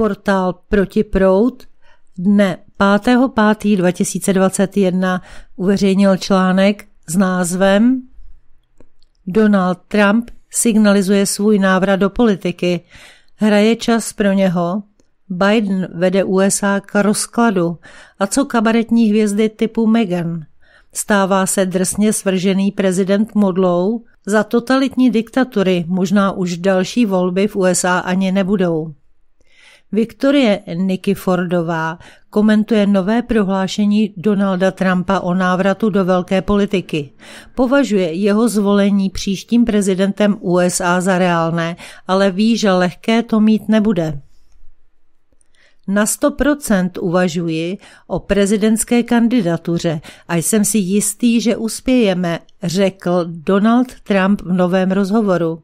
Portál prout dne 5.5.2021 uveřejnil článek s názvem Donald Trump signalizuje svůj návrat do politiky. Hraje čas pro něho. Biden vede USA k rozkladu. A co kabaretní hvězdy typu Meghan? Stává se drsně svržený prezident modlou? Za totalitní diktatury možná už další volby v USA ani nebudou. Viktorie Nikifordová komentuje nové prohlášení Donalda Trumpa o návratu do velké politiky. Považuje jeho zvolení příštím prezidentem USA za reálné, ale ví, že lehké to mít nebude. Na 100% uvažuji o prezidentské kandidatuře a jsem si jistý, že uspějeme, řekl Donald Trump v novém rozhovoru.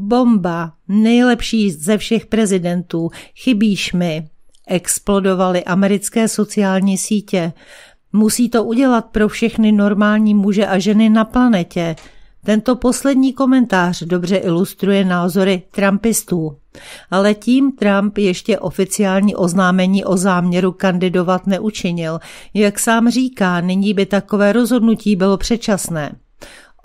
Bomba, nejlepší ze všech prezidentů, chybíš mi. Explodovaly americké sociální sítě. Musí to udělat pro všechny normální muže a ženy na planetě. Tento poslední komentář dobře ilustruje názory Trumpistů. Ale tím Trump ještě oficiální oznámení o záměru kandidovat neučinil. Jak sám říká, nyní by takové rozhodnutí bylo předčasné.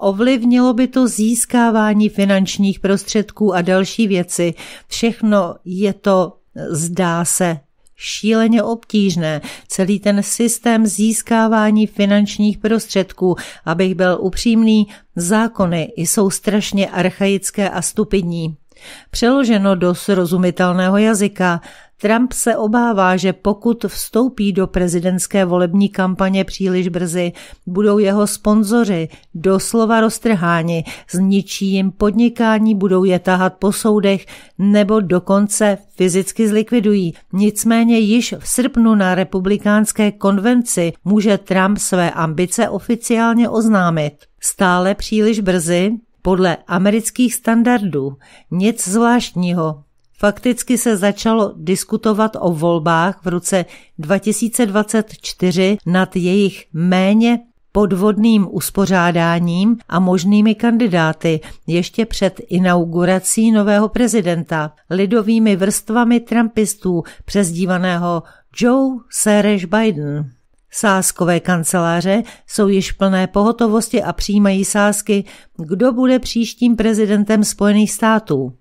Ovlivnilo by to získávání finančních prostředků a další věci. Všechno je to, zdá se, šíleně obtížné, celý ten systém získávání finančních prostředků, abych byl upřímný, zákony jsou strašně archaické a stupidní. Přeloženo do srozumitelného jazyka, Trump se obává, že pokud vstoupí do prezidentské volební kampaně příliš brzy, budou jeho sponzoři doslova roztrháni, zničí jim podnikání, budou je tahat po soudech nebo dokonce fyzicky zlikvidují. Nicméně již v srpnu na republikánské konvenci může Trump své ambice oficiálně oznámit. Stále příliš brzy, podle amerických standardů. Nic zvláštního. Fakticky se začalo diskutovat o volbách v roce 2024 nad jejich méně podvodným uspořádáním a možnými kandidáty ještě před inaugurací nového prezidenta, lidovými vrstvami trumpistů přezdívaného Joe Sereš Biden. Sáskové kanceláře jsou již plné pohotovosti a přijímají sásky, kdo bude příštím prezidentem Spojených států.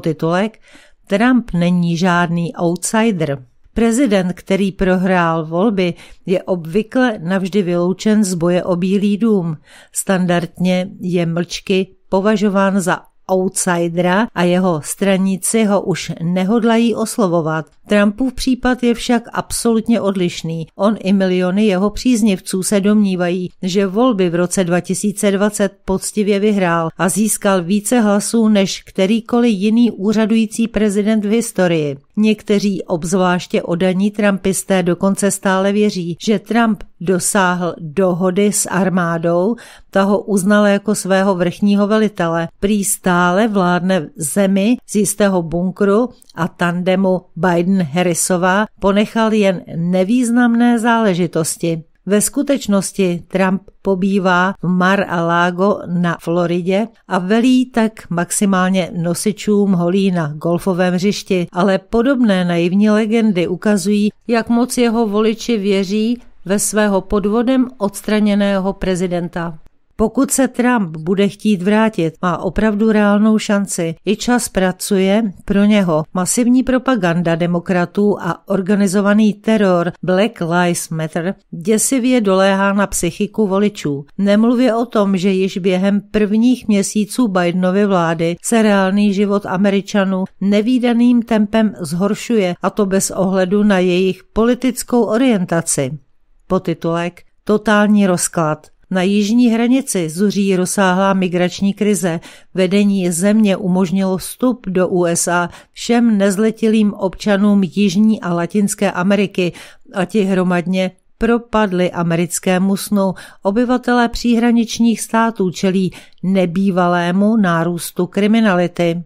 titulek Trump není žádný outsider. Prezident, který prohrál volby, je obvykle navždy vyloučen z boje o Bílý dům. Standardně je mlčky považován za outsidera a jeho stranici ho už nehodlají oslovovat. Trumpův případ je však absolutně odlišný. On i miliony jeho příznivců se domnívají, že volby v roce 2020 poctivě vyhrál a získal více hlasů než kterýkoliv jiný úřadující prezident v historii. Někteří, obzvláště odaní trumpisté, dokonce stále věří, že Trump dosáhl dohody s armádou, ta ho uznala jako svého vrchního velitele. Prý stále vládne zemi z jistého bunkru a tandemu Biden-Harrisová ponechal jen nevýznamné záležitosti. Ve skutečnosti Trump pobývá v Mar-a-Lago na Floridě a velí tak maximálně nosičům holí na golfovém hřišti, ale podobné naivní legendy ukazují, jak moc jeho voliči věří ve svého podvodem odstraněného prezidenta. Pokud se Trump bude chtít vrátit, má opravdu reálnou šanci. I čas pracuje pro něho. Masivní propaganda demokratů a organizovaný teror Black Lives Matter děsivě doléhá na psychiku voličů. Nemluvě o tom, že již během prvních měsíců Bidenovy vlády se reálný život Američanů nevýdaným tempem zhoršuje, a to bez ohledu na jejich politickou orientaci. Potitulek Totální rozklad na jižní hranici zuří rozsáhlá migrační krize. Vedení země umožnilo vstup do USA všem nezletilým občanům Jižní a Latinské Ameriky a ti hromadně propadli americkému snu. Obyvatelé příhraničních států čelí nebývalému nárůstu kriminality.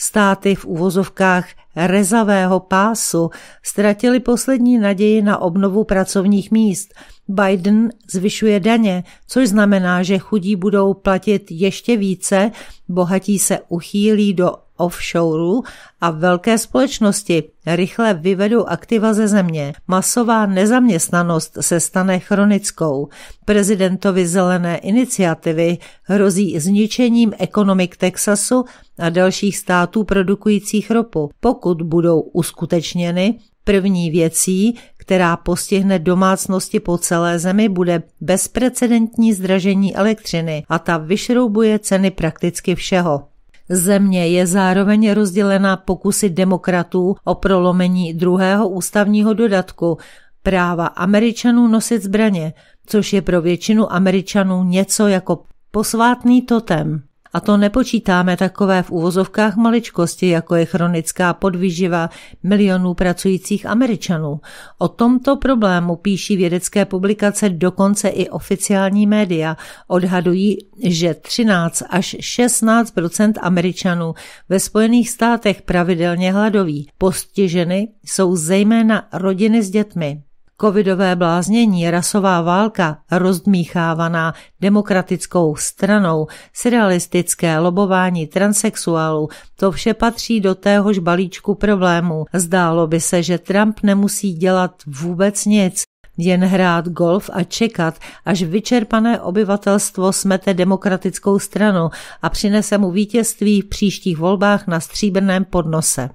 Státy v uvozovkách rezavého pásu ztratili poslední naději na obnovu pracovních míst. Biden zvyšuje daně, což znamená, že chudí budou platit ještě více, bohatí se uchýlí do offshoreů a velké společnosti rychle vyvedou aktiva ze země. Masová nezaměstnanost se stane chronickou. Prezidentovi zelené iniciativy hrozí zničením ekonomik Texasu a dalších států produkujících ropu, pokud budou uskutečněny, První věcí, která postihne domácnosti po celé zemi, bude bezprecedentní zdražení elektřiny a ta vyšroubuje ceny prakticky všeho. Země je zároveň rozdělena pokusy demokratů o prolomení druhého ústavního dodatku, práva američanů nosit zbraně, což je pro většinu američanů něco jako posvátný totem. A to nepočítáme takové v úvozovkách maličkosti, jako je chronická podvýživa milionů pracujících Američanů. O tomto problému píší vědecké publikace dokonce i oficiální média. Odhadují, že 13 až 16 Američanů ve Spojených státech pravidelně hladoví. Postiženy jsou zejména rodiny s dětmi. Covidové bláznění, rasová válka, rozdmíchávaná demokratickou stranou, surrealistické lobování transexuálů, to vše patří do téhož balíčku problémů. Zdálo by se, že Trump nemusí dělat vůbec nic, jen hrát golf a čekat, až vyčerpané obyvatelstvo smete demokratickou stranu a přinese mu vítězství v příštích volbách na stříbrném podnose.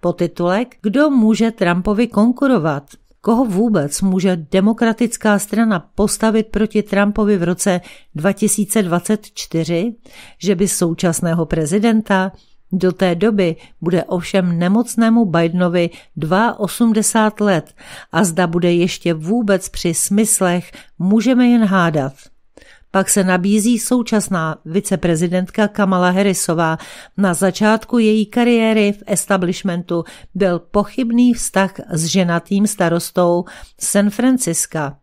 Potitulek Kdo může Trumpovi konkurovat? koho vůbec může demokratická strana postavit proti Trumpovi v roce 2024, že by současného prezidenta do té doby bude ovšem nemocnému Bidenovi 82 let a zda bude ještě vůbec při smyslech, můžeme jen hádat. Pak se nabízí současná viceprezidentka Kamala Harrisová. Na začátku její kariéry v establishmentu byl pochybný vztah s ženatým starostou San Franciska.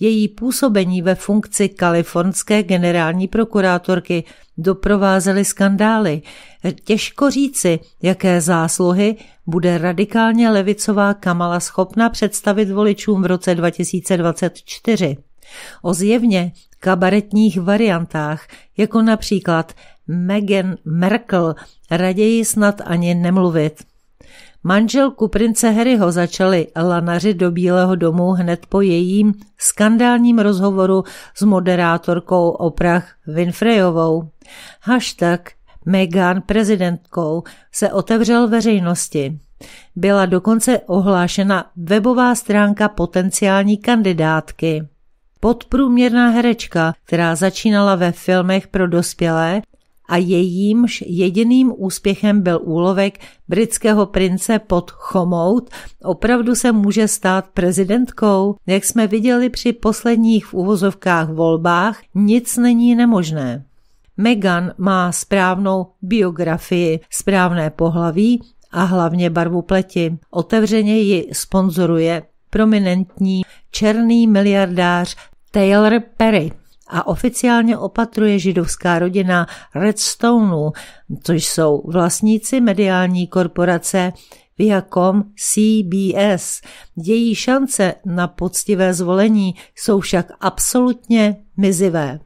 Její působení ve funkci kalifornské generální prokurátorky doprovázely skandály. Těžko říci, jaké zásluhy bude radikálně levicová Kamala schopna představit voličům v roce 2024. O zjevně kabaretních variantách, jako například Meghan Merkel, raději snad ani nemluvit. Manželku prince Harryho začali lanaři do Bílého domu hned po jejím skandálním rozhovoru s moderátorkou Oprah Winfreyovou. Hashtag Meghan prezidentkou se otevřel veřejnosti. Byla dokonce ohlášena webová stránka potenciální kandidátky. Podprůměrná herečka, která začínala ve filmech pro dospělé a jejímž jediným úspěchem byl úlovek britského prince pod Chomout, opravdu se může stát prezidentkou. Jak jsme viděli při posledních v uvozovkách volbách, nic není nemožné. Meghan má správnou biografii, správné pohlaví a hlavně barvu pleti. Otevřeně ji sponzoruje prominentní černý miliardář Taylor Perry a oficiálně opatruje židovská rodina Redstoneu, což jsou vlastníci mediální korporace Viacom CBS. Její šance na poctivé zvolení jsou však absolutně mizivé.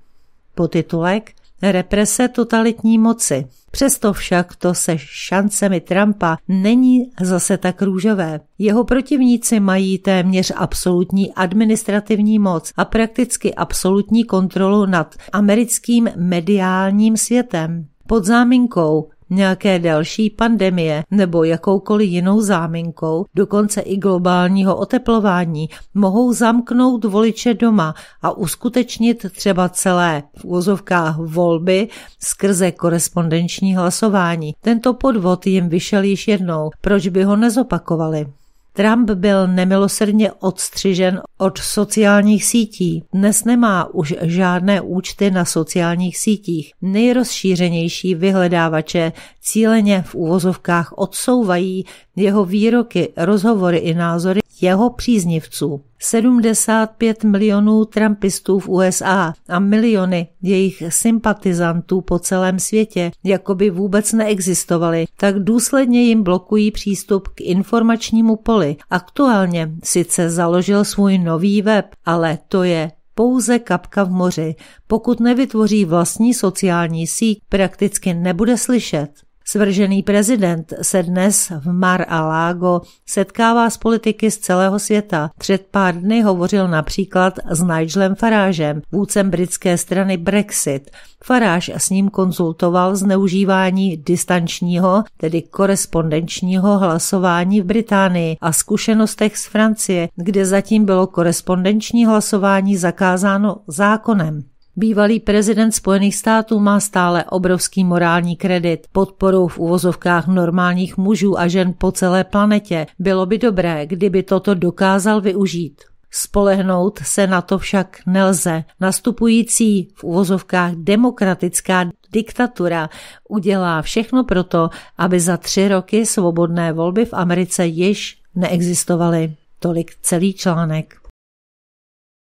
titulek represe totalitní moci. Přesto však to se šancemi Trumpa není zase tak růžové. Jeho protivníci mají téměř absolutní administrativní moc a prakticky absolutní kontrolu nad americkým mediálním světem. Pod záminkou nějaké další pandemie nebo jakoukoliv jinou záminkou, dokonce i globálního oteplování, mohou zamknout voliče doma a uskutečnit třeba celé v úzovkách volby skrze korespondenční hlasování. Tento podvod jim vyšel již jednou, proč by ho nezopakovali? Trump byl nemilosrdně odstřižen od sociálních sítí. Dnes nemá už žádné účty na sociálních sítích. Nejrozšířenější vyhledávače cíleně v úvozovkách odsouvají jeho výroky, rozhovory i názory jeho příznivců. 75 milionů trumpistů v USA a miliony jejich sympatizantů po celém světě, jako by vůbec neexistovaly, tak důsledně jim blokují přístup k informačnímu poli. Aktuálně sice založil svůj nový web, ale to je pouze kapka v moři. Pokud nevytvoří vlastní sociální síť, prakticky nebude slyšet. Svržený prezident se dnes v Mar-a-Lago setkává s politiky z celého světa. Před pár dny hovořil například s Nigelem Farážem, vůdcem britské strany Brexit. Faráž s ním konzultoval zneužívání distančního, tedy korespondenčního hlasování v Británii a zkušenostech z Francie, kde zatím bylo korespondenční hlasování zakázáno zákonem. Bývalý prezident Spojených států má stále obrovský morální kredit, podporou v uvozovkách normálních mužů a žen po celé planetě. Bylo by dobré, kdyby toto dokázal využít. Spolehnout se na to však nelze. Nastupující v uvozovkách demokratická diktatura udělá všechno proto, aby za tři roky svobodné volby v Americe již neexistovaly. Tolik celý článek.